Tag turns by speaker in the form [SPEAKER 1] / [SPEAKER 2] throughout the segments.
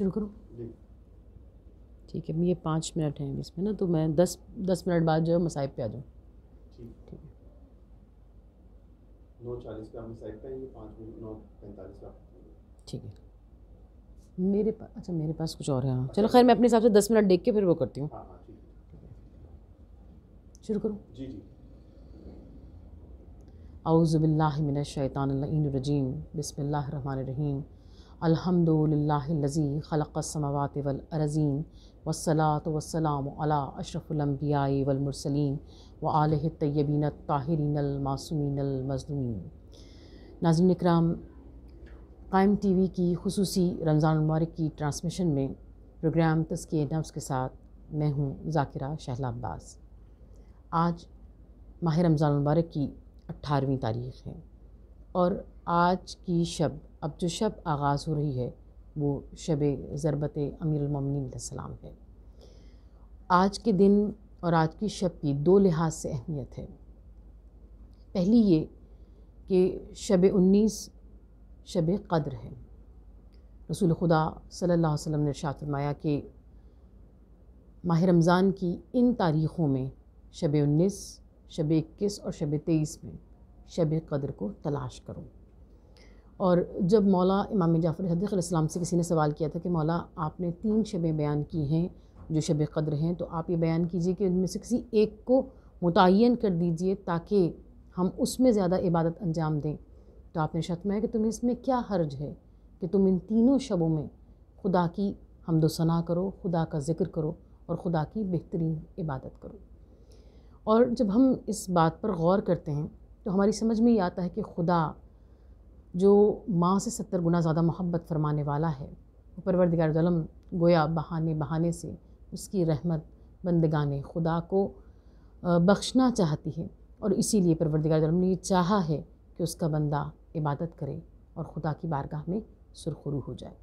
[SPEAKER 1] शुरू करूँ ठीक है ये पाँच मिनट हैं इसमें ना तो मैं दस दस मिनट बाद जो है मसाइब पे आ जाऊँ ठीक है ठीक है मेरे पास अच्छा मेरे पास कुछ और है हाँ चलो खैर मैं अपने हिसाब से दस मिनट देख के फिर वो करती हूँ हाँ, हाँ, शुरू करूँ जी जी अउज़बिल्लिमिनशैतानजीम बसमिल्लर रहीम अलहमदिल्लाजी ख़लक़समवात वलअरज़ीम वसलात वसलाम अला अशरफ़ुलम्बिया वलमरसलिन व आलह तयबीन ताहरीन मासूमिन मजलूमिन नाजिन कराम कायम टी वी की खसूसी रमज़ान मुबारक की ट्रांसमिशन में प्रोग्राम तस्के नफ्स के साथ मैं हूँ जाकिरा शहला अब्बास आज माह रमज़ान मुबारक की अट्ठारहवीं तारीख़ है और आज की शब अब जो शब आगाज़ हो रही है वो शब ज़रबत सलाम है आज के दिन और आज की शब की दो लिहाज से अहमियत है पहली ये कि शब उन्नीस शब कद्र है रसूल खुदा सल्लल्लाहु अलैहि वसल्लम ने शाह फरमाया कि माह रमज़ान की इन तारीख़ों में शब उन्नीस शब इक्कीस और शब तेईस में शब कद्र को तलाश करूँ और जब मौला इमाम जाफ़र सदक़्लाम से किसी ने सवाल किया था कि मौला आपने तीन शबें बयान की हैं जो शब कद्र हैं तो आप ये बयान कीजिए कि उनमें से किसी एक को मुतन कर दीजिए ताकि हम उसमें ज़्यादा इबादत अंजाम दें तो आपने में है कि तुम्हें इसमें क्या हर्ज है कि तुम इन तीनों शबों में खुदा की हमदोसना करो खुदा का ज़िक्र करो और खुदा की बेहतरीन इबादत करो और जब हम इस बात पर गौर करते हैं तो हमारी समझ में ये आता है कि खुदा जो माँ से सत्तर गुना ज़्यादा मोहब्बत फरमाने वाला है परवरदिगार गलम गोया बहाने बहाने से उसकी रहमत बंदगाने खुदा को बख्शना चाहती है और इसीलिए परवरदिगार गलम ने ये चाहा है कि उसका बंदा इबादत करे और खुदा की बारगाह में सुरखरू हो जाए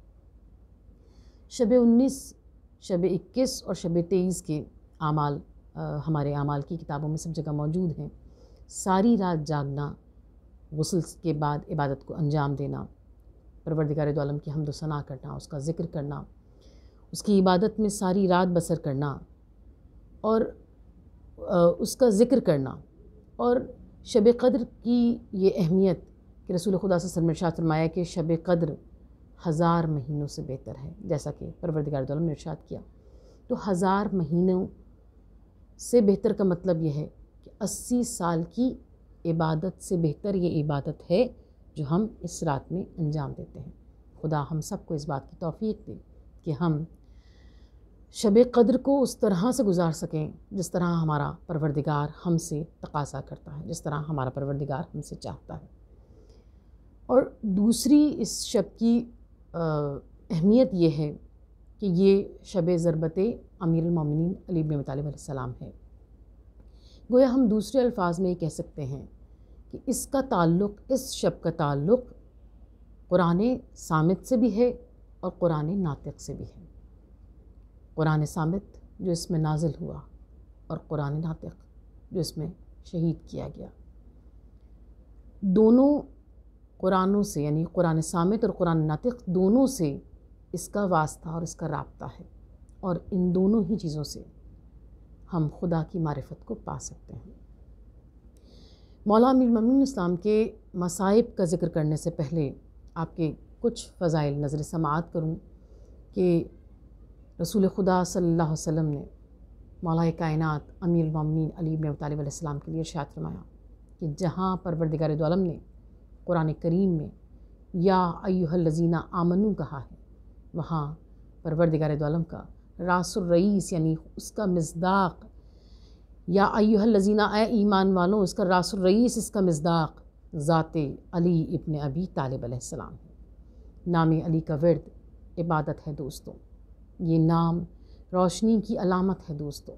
[SPEAKER 1] शब उन्नीस शब इक्कीस और शब तेईस के आमाल हमारे आमाल की किताबों में सब जगह मौजूद हैं सारी रात जागना गसल के बाद इबादत को अंजाम देना परवरदिगार दोलम की हमदोसना करना उसका ज़िक्र करना उसकी इबादत में सारी रात बसर करना और उसका ज़िक्र करना और शब कद्र की ये अहमियत कि रसूल खुदा सरमरशाद फरमाया कि शब कद्र हज़ार महीनों से बेहतर है जैसा कि परवरदिगार दौलम ने इर्शाद किया तो हज़ार महीनों से बेहतर का मतलब यह है कि अस्सी साल की इबादत से बेहतर ये इबादत है जो हम इस रात में अंजाम देते हैं खुदा हम सबको इस बात की तौफीक दे कि हम शब कद्र को उस तरह से गुजार सकें जिस तरह हमारा परवरदिगार हमसे तकाजा करता है जिस तरह हमारा परवरदिगार हमसे चाहता है और दूसरी इस शब की अहमियत ये है कि ये शब ज़रबत अमीर अमीरमिन अलीब नबी है गोया हम दूसरे अल्फाज में ये कह सकते हैं कि इसका ताल्लुक़ इस शब का ताल्लुक़ क़ुरान सामित से भी है और क़ुरान नातिक से भी है क़ुरान सामित जो इसमें नाजिल हुआ और क़ुरान नातिक जो इसमें शहीद किया गया दोनों कुरानों से यानी कुरान सामित और कुरान नातिक दोनों से इसका वास्ता और इसका रबता है और इन दोनों ही चीज़ों से हम खुदा की मारफत को पा सकते हैं मौला अमीर ममिन इस्लाम के मसाइब का ज़िक्र करने से पहले आपके कुछ फ़ज़ाइल नज़र समात करूँ कि रसूल खुदा सल्ला वसम ने मौला कायन अमीर ममिन अली इबन के लिए शायद फरमाया कि जहाँ परवरदिगार दौलम ने कुरान करीम में या अयुहलजीना आमनू कहा है वहाँ परवरदिगार दौलम का रासुल रईस यानी उसका मजदाक या लजीना ए ईमान वालों इसका रासुल रईस इसका मजदाक ज़ाते अली इबन अबी तालब आसमाम है नाम अली का वर्द इबादत है दोस्तों ये नाम रोशनी की अलामत है दोस्तों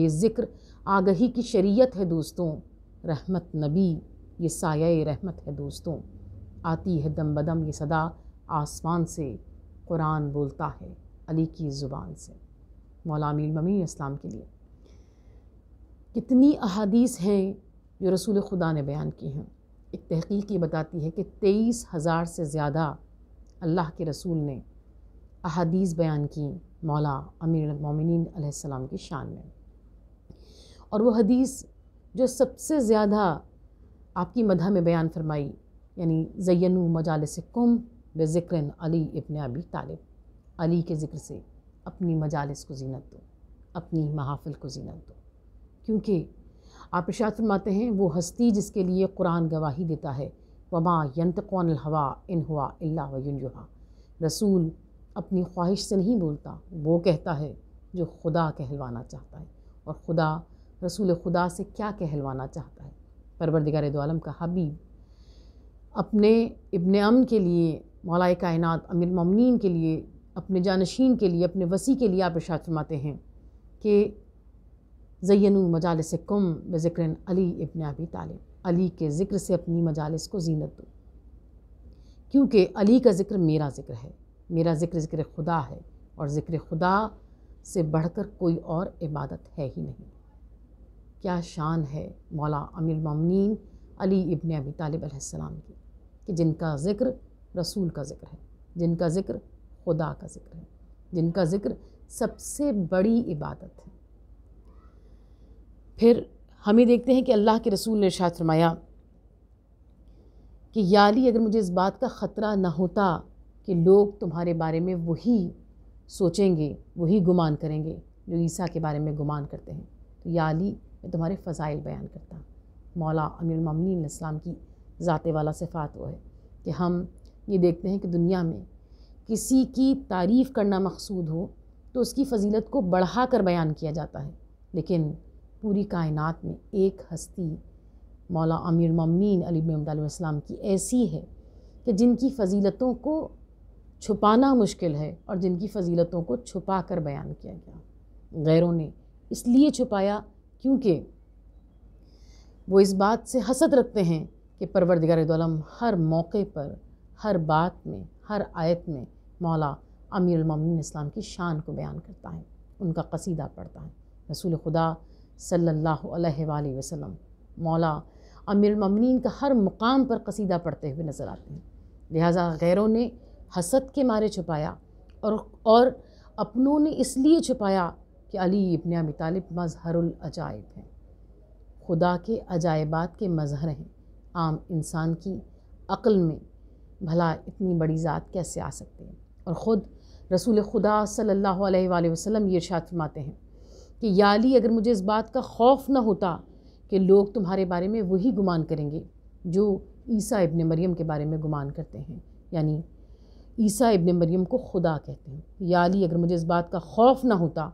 [SPEAKER 1] ये ज़िक्र आगही की शरीयत है दोस्तों रहमत नबी ये साय रहमत है दोस्तों आती है दम बदम ये सदा आसमान से कुरान बोलता है अली की ज़ुबान से मौलामी ममी इस्लाम के लिए कितनी अहादीस हैं जो रसूल खुदा ने बयान की हैं एक तहकीक ये बताती है कि तेईस हज़ार से ज़्यादा अल्लाह के रसूल ने अहादीस बयान की मौला अमीर मोमिन की शान में और वो हदीस जो सबसे ज़्यादा आपकी मदह में बयान फरमाई यानी जयन मजालस कुम ब ज़िक्र अली इबन अबी तालब अली के ज़िक्र से अपनी मजालस को जीनत दो अपनी महाफिल को जीनत दो क्योंकि आप इशात हैं वो हस्ती जिसके लिए कुरान गवाही देता है वमा कौन हवा इन हुआ अल्ला रसूल अपनी ख्वाहिश से नहीं बोलता वो कहता है जो खुदा कहलवाना चाहता है और खुदा रसूल खुदा से क्या कहलवाना चाहता है परवरदिगार दोआलम का हबीब अपने इबन अम के लिए मौलाए कायन अमीर ममनिन के लिए अपने जानशीन के लिए अपने वसी के लिए आप इशात फरमाते हैं कि जयन मजालस मजालसकुम बज़िक्र अली इबन अबी तालिब अली के ज़िक्र से अपनी मजालस को जीनत दूँ क्योंकि अली का ज़िक्र मेरा ज़िक्र है मेरा ज़िक्र ज़िक्र खुदा है और ज़िक्र खुदा से बढ़कर कोई और इबादत है ही नहीं क्या शान है मौला अमीर ममनिन अली इबन अबी तालिब अलैहिस्सलाम की कि जिनका ज़िक्र रसूल का ज़िक्र है जिनका ज़िक्र खुदा का ज़िक्र है जिनका ज़िक्र सबसे बड़ी इबादत है फिर हम ही देखते हैं कि अल्लाह के रसूल ने शाह फरमाया कि याली अगर मुझे इस बात का ख़तरा ना होता कि लोग तुम्हारे बारे में वही सोचेंगे वही गुमान करेंगे जो ईसा के बारे में गुमान करते हैं तो याली मैं तुम्हारे फ़ज़ाइल बयान करता मौला अमीर इस्लाम की ज़ात वाला सिफात वो है कि हम ये देखते हैं कि दुनिया में किसी की तारीफ़ करना मकसूद हो तो उसकी फजीलत को बढ़ा कर बयान किया जाता है लेकिन पूरी कायनात में एक हस्ती मौला अमीर ममनिन अली ममदम की ऐसी है कि जिनकी फजीलतों को छुपाना मुश्किल है और जिनकी फजीलतों को छुपा कर बयान किया गया गैरों ने इसलिए छुपाया क्योंकि वो इस बात से हसद रखते हैं कि परवरदिगार हर मौके पर हर बात में हर आयत में मौला अमीर अमीरमिन इस्लाम की शान को बयान करता है उनका कसीदा पढ़ता है रसूल खुदा सल्ला वसलम मौला अमिर ममनिन का हर मुकाम पर कसीदा पढ़ते हुए नज़र आते हैं लिहाजा गैरों ने हसद के मारे छुपाया और और अपनों ने इसलिए छुपाया कि अली इबन अबी तालिब मज़हरजायब हैं खुदा के अजायबात के मज़हर हैं आम इंसान की अक्ल में भला इतनी बड़ी ज़ात कैसे आ सकती है और ख़ुद रसूल खुदा सल्ला वसलम ये इर्शाद फरमाते हैं कि याली अगर मुझे इस बात का खौफ ना होता कि लोग तुम्हारे बारे में वही गुमान करेंगे जो ईसा इबन मरियम के बारे में गुमान करते हैं यानी ईसा इबन मरियम को खुदा कहते हैं याली अगर मुझे इस बात का खौफ ना होता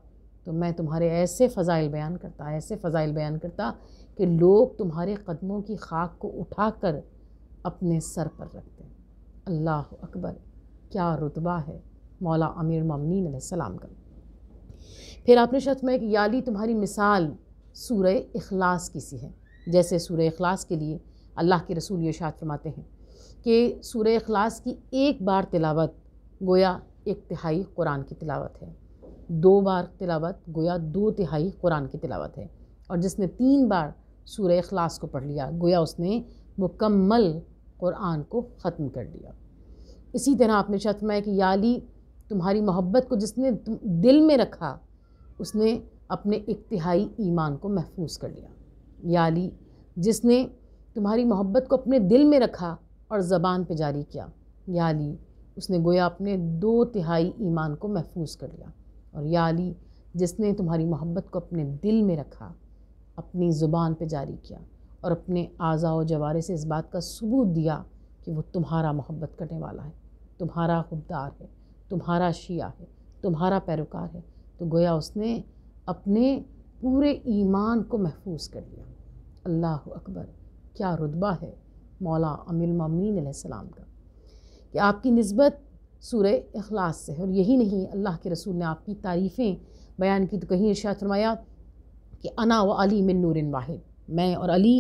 [SPEAKER 1] तो मैं तुम्हारे ऐसे फ़ज़ाइल बयान करता ऐसे फ़ज़ाइल बयान करता कि लोग तुम्हारे कदमों की खाक को उठा कर अपने सर पर रखते अल्लाह अकबर क्या रुतबा है मौला अमीर ममनिन सलाम का फिर आपने शर्त में कि याली तुम्हारी मिसाल सूर्य अखलास की सी है जैसे सूर्य अखलास के लिए अल्लाह के रसूल ये शाद फरमाते हैं कि सूर्य अखलास की एक बार तिलावत गोया एक तिहाई कुरान की तिलावत है दो बार तिलावत गोया दो तिहाई कुरान की तिलावत है और जिसने तीन बार सूर्य अखलास को पढ़ लिया गोया उसने मुकम्मल कुरान को ख़त्म कर दिया इसी तरह आपने शतमा है कि याली तुम्हारी मोहब्बत को जिसने तुम दिल में रखा उसने अपने इतहाई तिहाई ईमान को महफूज कर लिया याली जिसने तुम्हारी मोहब्बत को अपने दिल में रखा और ज़बान पे जारी किया याली उसने गोया अपने दो तिहाई ईमान को महफूज कर लिया और याली जिसने तुम्हारी मोहब्बत को अपने दिल में रखा अपनी ज़ुबान पे जारी किया और अपने आज़ा व जवारे से इस बात का सबूत दिया कि वो तुम्हारा मोहब्बत करने वाला है तुम्हारा खुददार है तुम्हारा शिया है तुम्हारा पैरोकार है तो गोया उसने अपने पूरे ईमान को महफूज कर लिया अल्लाह अकबर क्या रुतबा है मौला अमिलमिन सलाम का कि आपकी नस्बत सूर्य अखलास से है और यही नहीं अल्लाह के रसूल ने आपकी तारीफ़ें बयान की तो कहीं इर्शा फरमाया कि अना व अली मिन नूर वाहिद मैं और अली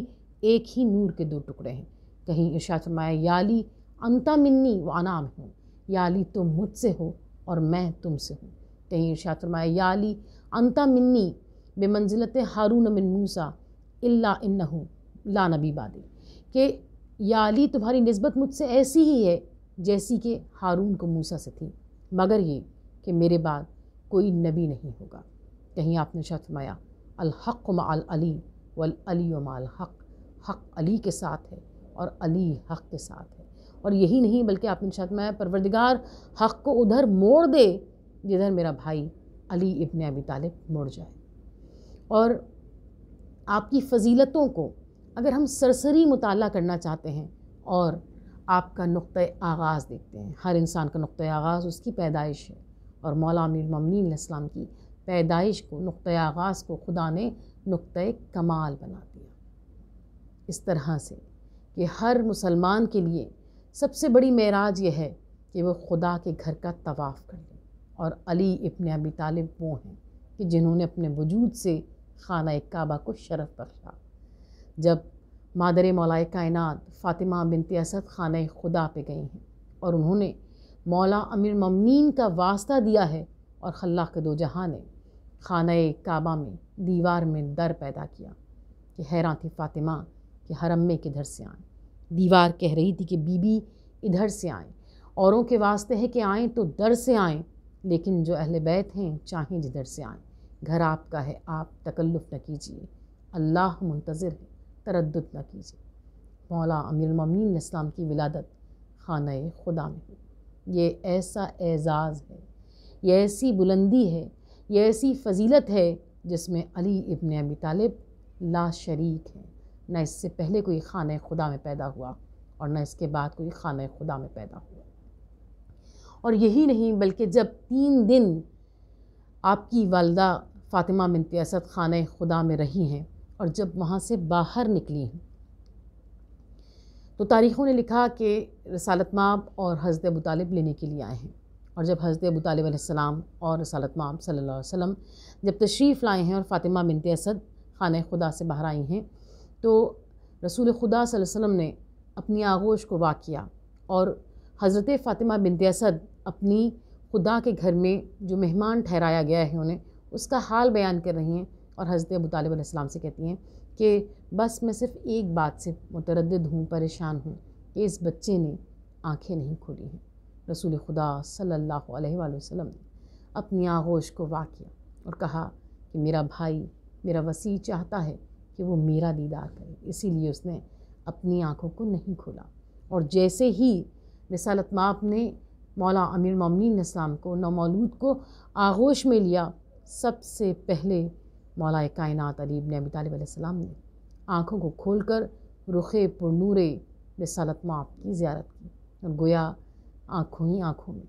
[SPEAKER 1] एक ही नूर के दो टुकड़े हैं कहीं इर्शा फरमाया याली अंता मिन्नी व अना हूँ याली तुम मुझसे हो और मैं तुमसे हूँ તેં ઇર્શાદ ફરમાયા યાલી અંતા મિની બિમન્ઝિલત હારૂન મિન મૂસા ઇલ્લા ઇન્હુ લા નબી બાદી કે યાલી તુમहारी નિસબત મુજ સે એસી હી હે જેસી કે હારૂન કો મૂસા સે થી મગર યે કે મેરે બાદ કોઈ નબી નહીં હોગા તહીં આપને ઇર્શાદ ફરમાયા અલ હક્કુ મઅલ અલી વલ અલીય મઅલ હક્ક હક્ અલી કે સાથ હે ઓર અલી હક્ કે સાથ હે ઓર યહી નહીં બલકે આપને ઇર્શાદ ફરમાયા પરવરદિગર હક્ કો ઉધર મોડ દે जिधर मेरा भाई अली इब्ने अबी तालिब मुड़ जाए और आपकी फजीलतों को अगर हम सरसरी मुताल करना चाहते हैं और आपका नुक़ आगाज़ देखते हैं हर इंसान का नुक़ आगाज़ उसकी पैदाइश है और मौला ममनीन की पैदाइश को नुक़ आगाज़ को खुदा ने नुक़ कमाल बना दिया इस तरह से कि हर मुसलमान के लिए सबसे बड़ी मेराज यह है कि वह खुदा के घर का तवाफ़ कर ले और अली इब्न अबी तालिब वो हैं कि जिन्होंने अपने वजूद से खाना काबा को शरफ बख्शा जब मादर मौलाए कायनात फ़ातिमा बिन असद खाना खुदा पे गई हैं और उन्होंने मौला अमीर ममनीन का वास्ता दिया है और खल्ला के दो जहाँ ने खाना काबा में दीवार में दर पैदा किया कि हैरान थी फ़ातिमा कि हरम्मे किधर से आएँ दीवार कह रही थी कि बीबी इधर से आएँ औरों के वास्ते है कि आएँ तो दर से आएँ लेकिन जो अहल बैत हैं चाहें जिधर से आए घर आपका है आप तकल्लुफ़ न कीजिए अल्लाह मुंतज़र है तरद न कीजिए मौला अमीरमिन इस्लाम की विलादत खाना खुदा में हुई ये ऐसा एज़ाज़ है ये ऐसी बुलंदी है ये ऐसी फजीलत है जिसमें अली इब्न अबी तालिब ला शरीक हैं ना इससे पहले कोई खाना खुदा में पैदा हुआ और न इसके बाद कोई खाना खुदा में पैदा हुआ और यही नहीं बल्कि जब तीन दिन आपकी वालदा फ़ातिमा मिनत असद ख़ान खुदा में रही हैं और जब वहाँ से बाहर निकली हैं तो तारीख़ों ने लिखा कि रसालत माब और हज़रत अबू तालिब लेने के लिए आए हैं और जब हज़रत अबू तालिब अलैहिस्सलाम और रसालत माब सल्लल्लाहु अलैहि वसल्लम जब तशरीफ़ लाए हैं और फ़ातिमा बिनत असद ख़ान खुदा से बाहर आई हैं तो रसूल खुदा वसम ने अपनी आगोश को वा किया और हज़रत फ़ातिमा बिनत असद अपनी खुदा के घर में जो मेहमान ठहराया गया है उन्हें उसका हाल बयान कर रही हैं और हज़रत अबू तालब से कहती हैं कि बस मैं सिर्फ़ एक बात से मुतरद हूँ परेशान हूँ कि इस बच्चे ने आंखें नहीं खोली हैं रसूल खुदा सल्लल्लाहु अलैहि वसल्लम ने अपनी आगोश को वाह किया और कहा कि मेरा भाई मेरा वसी चाहता है कि वो मेरा दीदार करे इसीलिए उसने अपनी आँखों को नहीं खोला और जैसे ही रसालत माप ने मौला अमीर ममिन इस्लाम को नमौलूद को आगोश में लिया सबसे पहले मौला कायनत अलीब ने अबी तालब ने आँखों को खोल कर रुखे पुरनूर रसालत माप की ज्यारत की और गोया आँखों ही आँखों में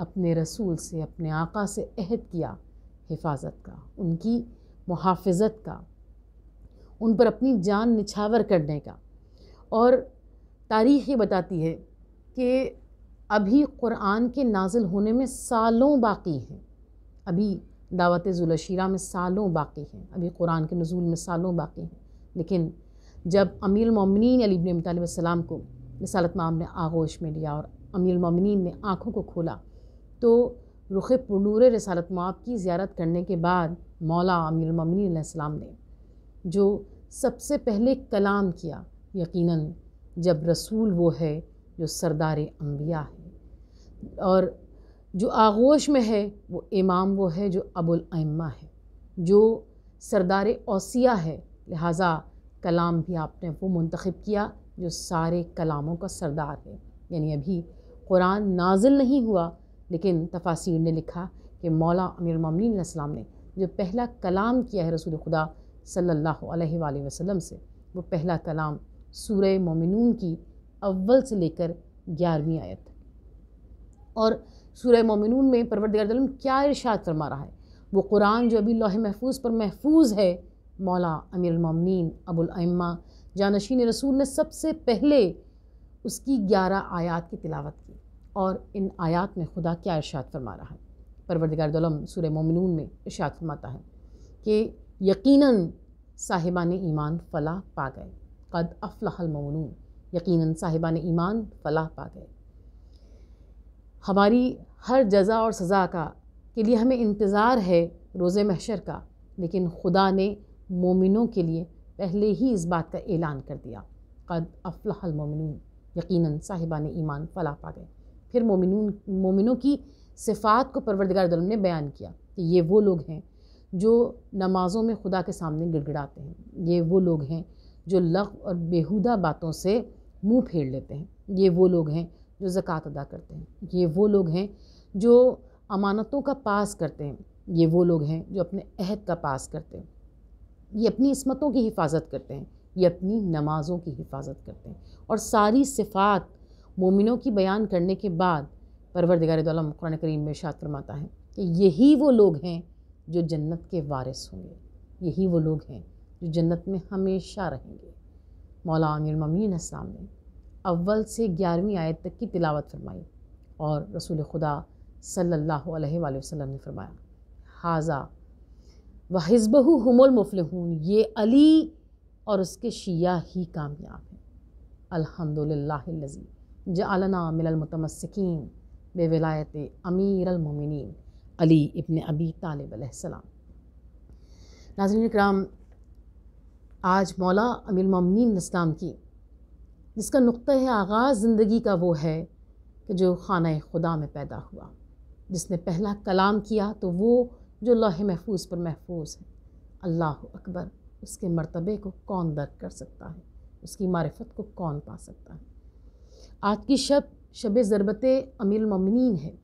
[SPEAKER 1] अपने रसूल से अपने आका से अहद किया हिफाजत का उनकी मुहाफ़त का उन पर अपनी जान निछावर करने का और तारीख ये बताती है कि अभी क़ुरान के नाजिल होने में सालों बाकी हैं अभी दावत ज़ुलशीरा में सालों बाकी हैं अभी क़ुरान के नज़ूल में सालों बाकी हैं लेकिन जब अमीर ममिन अलीबन तम को रसालत माम ने आगोश में लिया और अमीर ममिन ने आँखों को खोला तो रुख पुनूर रसालत माप की ज्यारत करने के बाद मौला अमीर ममिनम ने जो सबसे पहले कलाम किया यकीनन जब रसूल वो है जो सरदार अम्बिया है और जो आगोश में है वो इमाम वो है जो अबुल अम्मा है जो सरदार ओसिया है लिहाजा कलाम भी आपने वो मंतखब किया जो सारे कलामों का सरदार है यानी अभी कुरान नाजिल नहीं हुआ लेकिन तफासिर ने लिखा कि मौला अमीर इस्लाम ने जो पहला कलाम किया है रसूल खुदा सल्लल्लाहु अलैहि वसल्लम से वो पहला कलाम सूर मोमिनून की अव्वल से लेकर ग्यारहवीं आयत और सूर्य मोमिनून में परवरदगार क्या इर्शाद फरमा रहा है वो कुरान जो अभी लौह महफूज पर महफूज है मौला अमीर अमीरमिन अबुलमा जानशीन रसूल ने सबसे पहले उसकी ग्यारह आयात की तिलावत की और इन आयात में खुदा क्या इर्शाद फरमा रहा है परवरदगार सूर्य मोमिनून में इर्शाद फरमाता है कि यकीनन साहिबान ईमान फ़लाह पा गए कद अफलाहल यकीनन साहिबान ईमान फलाह पा गए हमारी हर जजा और सज़ा का के लिए हमें इंतज़ार है रोज़ महशर का लेकिन खुदा ने मोमिनों के लिए पहले ही इस बात का ऐलान कर दिया कद अफलाहल मोमिन यकीनन साहिबान ईमान फलाह पा गए फिर मोमिन मोमिनों की सिफ़ात को परवरदगार दलम ने बयान किया कि ये वो लोग हैं जो नमाज़ों में खुदा के सामने गिड़गिड़ाते हैं ये वो लोग हैं जो लग और बेहुदा बातों से मुंह फेर लेते हैं ये वो लोग हैं जो ज़क़़त अदा करते हैं ये वो लोग हैं जो अमानतों का पास करते हैं ये वो लोग हैं जो अपने अहद का पास करते हैं ये अपनी इसमतों की हिफाजत करते हैं ये अपनी नमाज़ों की हिफाजत करते हैं और सारी सिफ़ात मोमिनों की बयान करने के बाद परवरदिगार कुरान करीम में इर्शाद फरमाता है कि यही वो लोग हैं जो जन्नत के वारिस होंगे यही वो लोग हैं जो जन्नत में हमेशा रहेंगे मौला अमीर ममिन इस्लाम ने अव्वल से ग्यारहवीं आयत तक की तिलावत फरमाई और रसूल खुदा सल्लल्लाहु अलैहि वसल्लम ने फरमाया हाजा व हिजबहू हमल हूँ ये अली और उसके शिया ही कामयाब हैं अलहमदिल्लाजी जलना मिलमतमसकिन बेवलायत अमीर अमीरमिन अली इबन अबी तालब नाजन कराम आज मौला अमीर ममिन इस्लाम की जिसका नुक़ आगाज़ ज़िंदगी का वो है कि जो ख़ाना खुदा में पैदा हुआ जिसने पहला कलाम किया तो वो जो लौह महफूज पर महफूज है अल्लाह अकबर उसके मर्तबे को कौन दर्द कर सकता है उसकी मारफत को कौन पा सकता है आज की शब शब ज़रबत अमीर ममिन है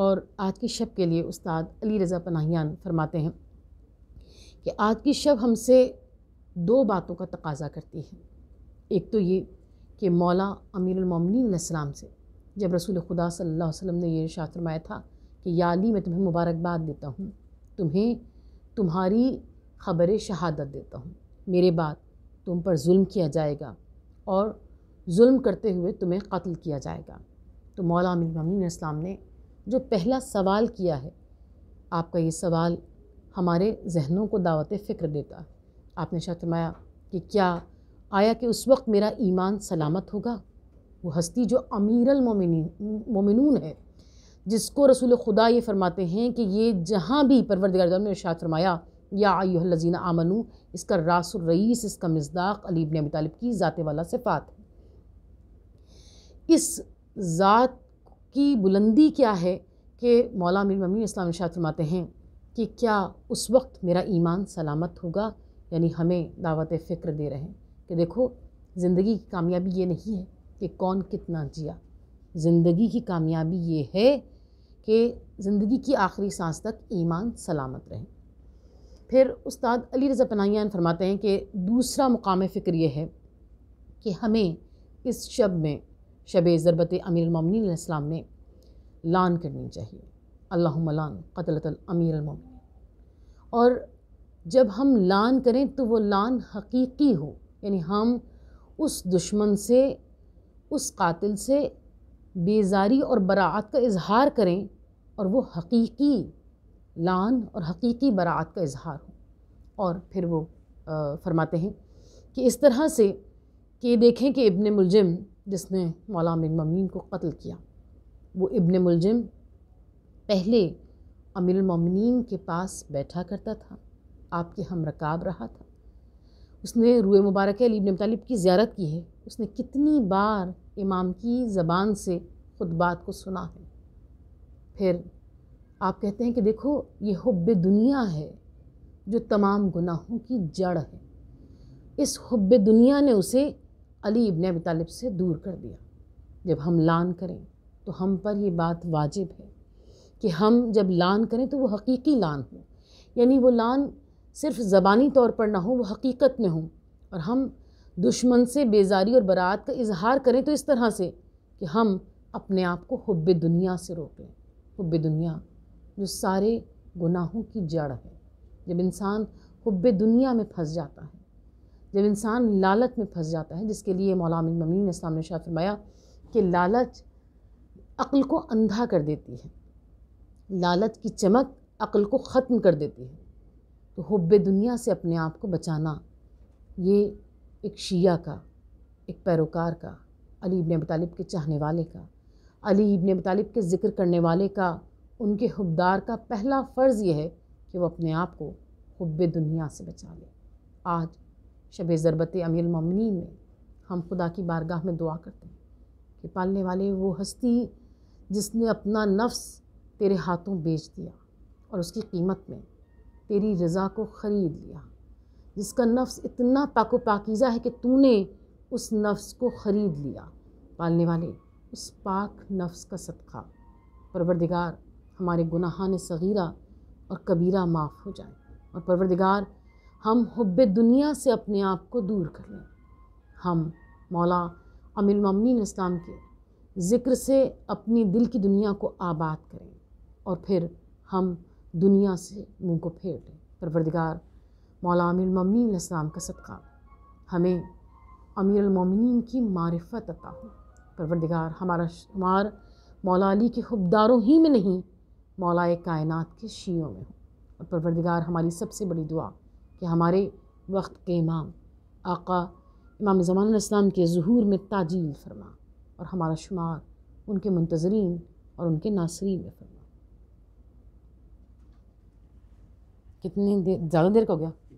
[SPEAKER 1] और आज की शब के लिए उस्ताद अली रज़ा पनाहियान फरमाते हैं कि आज की शब हमसे दो बातों का तकाजा करती है एक तो ये कि मौला अमीरमिन से जब रसूल खुदा सल्ला वसम ने यह इरशाद फरमाया था कि या अली मैं तुम्हें मुबारकबाद देता हूँ तुम्हें तुम्हारी खबर शहादत देता हूँ मेरे बाद तुम पर जुल्म किया जाएगा और जुल्म करते हुए तुम्हें कत्ल किया जाएगा तो मौला अमीरमिन ने जो पहला सवाल किया है आपका ये सवाल हमारे जहनों को दावत फ़िक्र देता है आपने शाह कि क्या आया कि उस वक्त मेरा ईमान सलामत होगा वो हस्ती जो अमीरल मोमिनून है जिसको रसूल खुदा ये फरमाते हैं कि ये जहाँ भी परवरदगार ने इर्शाद फरमाया या आयुहलजीना आमनू इसका रासुल रईस इसका मजदाक अलीब ने तालब की ज़ात वाला सिफात है इस ज़ात की बुलंदी क्या है कि मौला मीर ममी इस्लाम शाह फरमाते हैं कि क्या उस वक्त मेरा ईमान सलामत होगा यानी हमें दावत फ़िक्र दे रहे हैं कि देखो ज़िंदगी की कामयाबी ये नहीं है कि कौन कितना जिया ज़िंदगी की कामयाबी ये है कि ज़िंदगी की आखिरी सांस तक ईमान सलामत रहे फिर उस्ताद अली रज़ा पनाइयान फरमाते हैं कि दूसरा मुकाम फ़िक्र ये है कि हमें इस शब में शब ज़रबत अमीरमिनम में लान करनी चाहिए अल्लाह लान कतलत अमीरमिन और जब हम लान करें तो वो लान हकीकी हो यानी हम उस दुश्मन से उस कातिल से बेजारी और बरात का इजहार करें और वो हकीकी लान और हकीकी बरात का इजहार हो और फिर वो फरमाते हैं कि इस तरह से कि देखें कि इब्ने मुलजिम जिसने मौलाना ममीन को कत्ल किया वो इब्न मुलजिम पहले अमीरमिन के पास बैठा करता था आपके हम रकाब रहा था उसने रुए मुबारक अली इबन तालिब की ज्यारत की है उसने कितनी बार इमाम की ज़बान से बात को सुना है फिर आप कहते हैं कि देखो ये हब दुनिया है जो तमाम गुनाहों की जड़ है इस हब दुनिया ने उसे अली इबन अबी तालिब से दूर कर दिया जब हम लान करें तो हम पर ये बात वाजिब है कि हम जब लान करें तो वो हकीकी लान हो यानी वो लान सिर्फ ज़बानी तौर पर ना हो वो हकीकत में हो और हम दुश्मन से बेजारी और बरात का इजहार करें तो इस तरह से कि हम अपने आप को हब दुनिया से रोक लें हब दुनिया जो सारे गुनाहों की जड़ है जब इंसान हब दुनिया में फंस जाता है जब इंसान लालच में फंस जाता है जिसके लिए मौलान ममीन इस्लाम ने शाह फरमाया कि लालच अक्ल को अंधा कर देती है लालच की चमक अक्ल को ख़त्म कर देती है तो हब्ब दुनिया से अपने आप को बचाना ये एक शिया का एक पैरोकार का अली इबन मतलब के चाहने वाले का अली इबन मतलब के ज़िक्र करने वाले का उनके हबदार का पहला फ़र्ज़ यह है कि वो अपने आप को हब्ब दुनिया से बचा ले आज शब ज़रबत अमीरमिन में हम खुदा की बारगाह में दुआ करते हैं कि पालने वाले वो हस्ती जिसने अपना नफ्स तेरे हाथों बेच दिया और उसकी कीमत में तेरी रज़ा को ख़रीद लिया जिसका नफ्स इतना पाको पाकीज़ा है कि तूने उस नफ्स को ख़रीद लिया पालने वाले उस पाक नफ्स का सदका परवरदिगार हमारे गुनाहान सगीरा और कबीरा माफ़ हो जाए और परवरदिगार हम हब दुनिया से अपने आप को दूर कर लें हम मौला अमिल ममनिन इस्लाम के ज़िक्र से अपनी दिल की दुनिया को आबाद करें और फिर हम दुनिया से मुंह को फेर लें परवरदिगार मौला अमीर इस्लाम का सदका हमें अमीर अमीरमिन की मारफत अता हो परवरदिगार हमारा शुमार मौला अली के खुबदारों ही में नहीं मौलाए कायनात के शीयों में हो और परवरदिगार हमारी सबसे बड़ी दुआ कि हमारे वक्त के इमाम आका इमाम ज़मान इस्लाम के जहूर में ताजील फरमा और हमारा शुमार उनके मंतजरीन और उनके नासरीन में फरमा कितनी देर ज़्यादा देर का हो गया